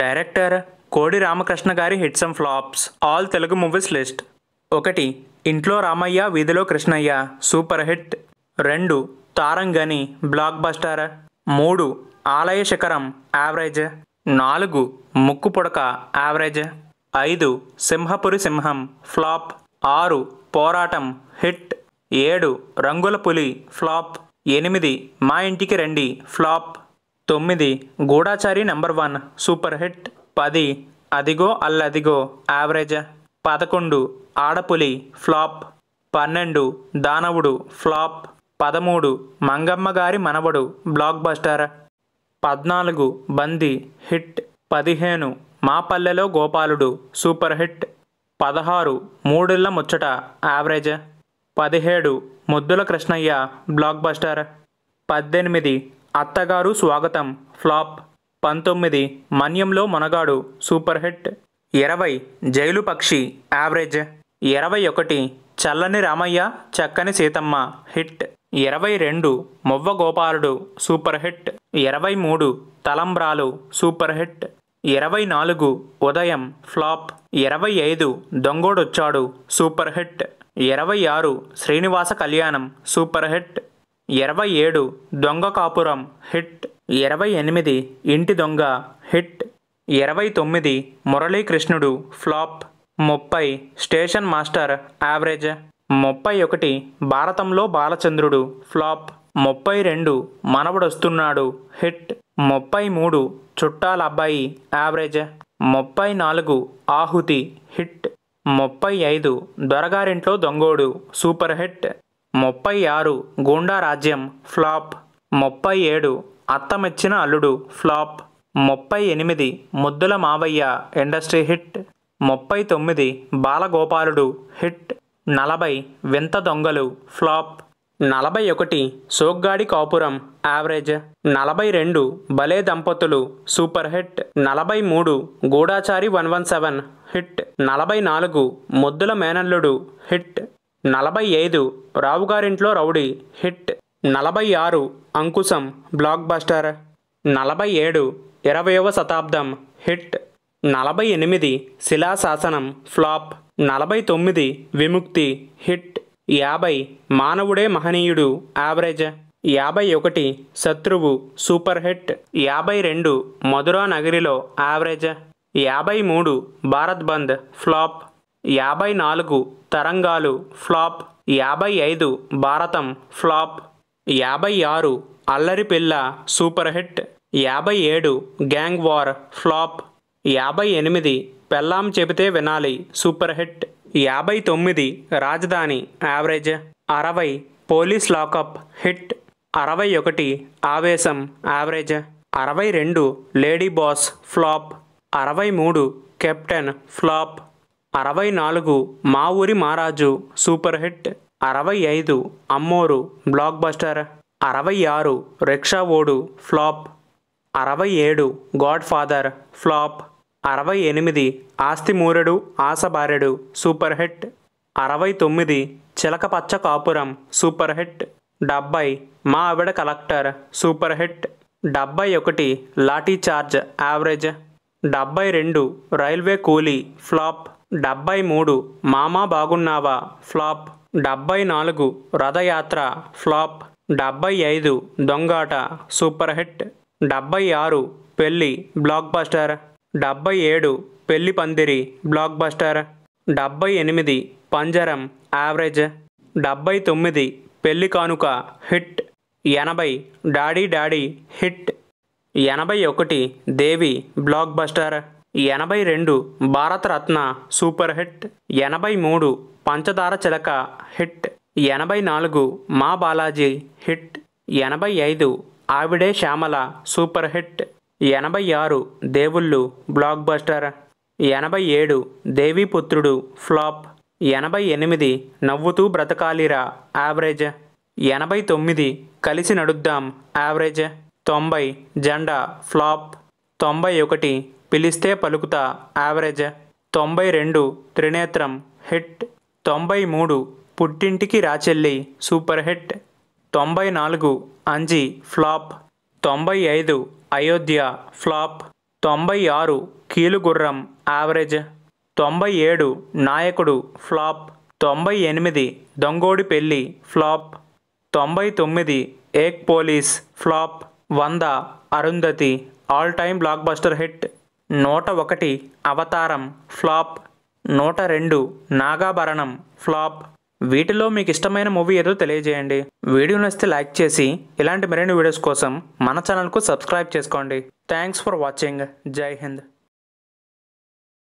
director Kodi Ramakrishna గారి hits and flops all Telugu movies list ఒకటి ఇంట్లో రామయ్య వీధిలో కృష్ణయ్య సూపర్ హిట్ రెండు తారంగని బ్లాక్ బస్టర్ మూడు ఆలయ శిఖరం యావరేజ్ నాలుగు ముక్కు పొడక యావరేజ్ ఐదు సింహపురి సింహం ఫ్లాప్ ఆరు పోరాటం హిట్ ఏడు రంగుల పులి ఫ్లాప్ ఎనిమిది మా ఇంటికి రండి ఫ్లాప్ తొమ్మిది Gudachari number one super hit పది అదిగో అల్లదిగో యావరేజ్ పదకొండు ఆడపులి ఫ్లాప్ పన్నెండు దానవుడు ఫ్లాప్ పదమూడు మంగమ్మ గారి మనవడు బ్లాక్ బస్టర్ పద్నాలుగు బంది హిట్ పదిహేను మా పల్లెలో గోపాలుడు సూపర్ హిట్ పదహారు మూడిళ్ళ ముచ్చట యావరేజ్ పదిహేడు ముద్దుల కృష్ణయ్య బ్లాక్ బస్టర్ పద్దెనిమిది అత్తగారు స్వాగతం ఫ్లాప్ పంతొమ్మిది మన్యంలో మొనగాడు సూపర్ హిట్ ఇరవై జైలు పక్షి యావరేజ్ ఇరవై ఒకటి చల్లని రామయ్య చక్కని సీతమ్మ హిట్ ఇరవై రెండు మొవ్వ గోపాలుడు సూపర్ హిట్ ఇరవై మూడు తలంబ్రాలు సూపర్ హిట్ ఇరవై నాలుగు ఉదయం ఫ్లాప్ ఇరవై ఐదు దొంగోడొచ్చాడు సూపర్ హిట్ ఇరవై ఆరు శ్రీనివాస కళ్యాణం సూపర్ హిట్ ఇరవై ఏడు దొంగ కాపురం హిట్ ఇరవై ఎనిమిది ఇంటి దొంగ హిట్ ఇరవై తొమ్మిది మురళీకృష్ణుడు ఫ్లాప్ ముప్పై స్టేషన్ మాస్టర్ యావరేజ్ ముప్పై ఒకటి భారతంలో బాలచంద్రుడు ఫ్లాప్ ముప్పై రెండు మనవడొస్తున్నాడు హిట్ ముప్పై మూడు చుట్టాల అబ్బాయి యావరేజ్ ముప్పై నాలుగు ఆహుతి హిట్ ముప్పై ఐదు దొరగారింట్లో దొంగోడు సూపర్ హిట్ ముప్పై ఆరు గూండా రాజ్యం ఫ్లాప్ ముప్పై ఏడు అత్తమెచ్చిన అల్లుడు ఫ్లాప్ ముప్పై ఎనిమిది ముద్దుల మావయ్య ఇండస్ట్రీ హిట్ ముప్పై తొమ్మిది బాలగోపాలుడు హిట్ నలభై వింత దొంగలు ఫ్లాప్ నలభై ఒకటి సోగ్గాడి కాపురం యావరేజ్ నలభై రెండు బలే దంపతులు సూపర్ హిట్ నలభై మూడు Gudachari one one seven hit నలభై నాలుగు ముద్దుల మేనల్లుడు హిట్ నలభై ఐదు రావుగారింట్లో రౌడీ హిట్ నలభై ఆరు అంకుశం బ్లాక్ బస్టర్ నలభై ఏడు ఇరవయవ శతాబ్దం హిట్ నలభై ఎనిమిది శిలాశాసనం ఫ్లాప్ నలభై తొమ్మిది విముక్తి హిట్ యాభై మానవుడే మహనీయుడు యావరేజ్ యాభై ఒకటి శత్రువు సూపర్ హిట్ యాభై రెండు మధురా నగరిలో యావరేజ్ యాభై మూడు భారత్ బంద్ ఫ్లాప్ యాభై నాలుగు తరంగాలు ఫ్లాప్ యాభై ఐదు భారతం ఫ్లాప్ యాభై ఆరు అల్లరి పిల్ల సూపర్ హిట్ యాభై ఏడు గ్యాంగ్ వార్ ఫ్లాప్ యాభై ఎనిమిది పెళ్ళాం చెబితే వినాలి సూపర్ హిట్ యాభై తొమ్మిది రాజధాని యావరేజ్ అరవై పోలీస్ లాకప్ హిట్ అరవై ఒకటి ఆవేశం యావరేజ్ అరవై రెండు లేడీ బాస్ ఫ్లాప్ అరవై మూడు కెప్టెన్ ఫ్లాప్ అరవై నాలుగు మా ఊరి మారాజు సూపర్ హిట్ అరవై ఐదు అమ్మోరు బ్లాక్ బస్టర్ అరవై ఆరు రిక్షా ఓడు ఫ్లాప్ అరవై ఏడు గాడ్ ఫాదర్ ఫ్లాప్ అరవై ఎనిమిది ఆస్తిమూరుడు ఆశబారెడు సూపర్ హిట్ అరవై తొమ్మిది చిలకపచ్చ కాపురం సూపర్ హిట్ డెబ్బై మా ఆవిడ కలెక్టర్ సూపర్ హిట్ డెబ్బై ఒకటి లాఠీ చార్జ్ యావరేజ్ డెబ్బై రెండు రైల్వే కూలీ ఫ్లాప్ డెబ్బై మూడు మామా బాగున్నావా ఫ్లాప్ డెబ్బై నాలుగు రథయాత్ర ఫ్లాప్ డెబ్బై ఐదు దొంగాట సూపర్ హిట్ డెబ్బై ఆరు పెళ్ళి బ్లాక్ బస్టర్ డెబ్బై ఏడు పెళ్లి పందిరి బ్లాక్ బస్టర్ డెబ్బై ఎనిమిది పంజరం యావరేజ్ డెబ్బై తొమ్మిది పెళ్లి కానుక హిట్ ఎనభై డాడీ డాడీ హిట్ ఎనభై ఒకటి దేవి బ్లాక్ బస్టర్ ఎనభై రెండు భారతరత్న సూపర్ హిట్ ఎనభై మూడు పంచదార చిలక హిట్ ఎనభై నాలుగు మా బాలాజీ హిట్ ఎనభై ఐదు ఆవిడే శ్యామల సూపర్ హిట్ ఎనభై ఆరు దేవుళ్ళు బ్లాక్ బస్టర్ ఎనభై ఏడు దేవీపుత్రుడు ఫ్లాప్ ఎనభై ఎనిమిది నవ్వుతూ బ్రతకాలిరా యావరేజ్ ఎనభై తొమ్మిది కలిసి నడుద్దాం యావరేజ్ తొంభై జెండా ఫ్లాప్ తొంభై ఒకటి పిలిస్తే పలుకుతా యావరేజ్ తొంభై రెండు త్రినేత్రం హిట్ తొంభై మూడు పుట్టింటికి రాచెల్లి సూపర్ హిట్ తొంభై నాలుగు అంజి ఫ్లాప్ తొంభై ఐదు అయోధ్య ఫ్లాప్ తొంభై ఆరు కీలుగుర్రం యావరేజ్ తొంభై ఏడు నాయకుడు ఫ్లాప్ తొంభై ఎనిమిది దొంగోడి పెళ్ళి ఫ్లాప్ తొంభై తొమ్మిది ఏక్ పోలీస్ ఫ్లాప్ వంద Arundhati all time blockbuster hit నూట ఒకటి అవతారం ఫ్లాప్ నూట రెండు నాగాభరణం ఫ్లాప్ వీటిలో మీకు ఇష్టమైన మూవీ ఏదో తెలియజేయండి వీడియో నచ్చితే లైక్ చేసి ఇలాంటి మరిన్ని వీడియోస్ కోసం మన ఛానల్కు సబ్స్క్రైబ్ చేసుకోండి థ్యాంక్స్ ఫర్ వాచింగ్ జై హింద్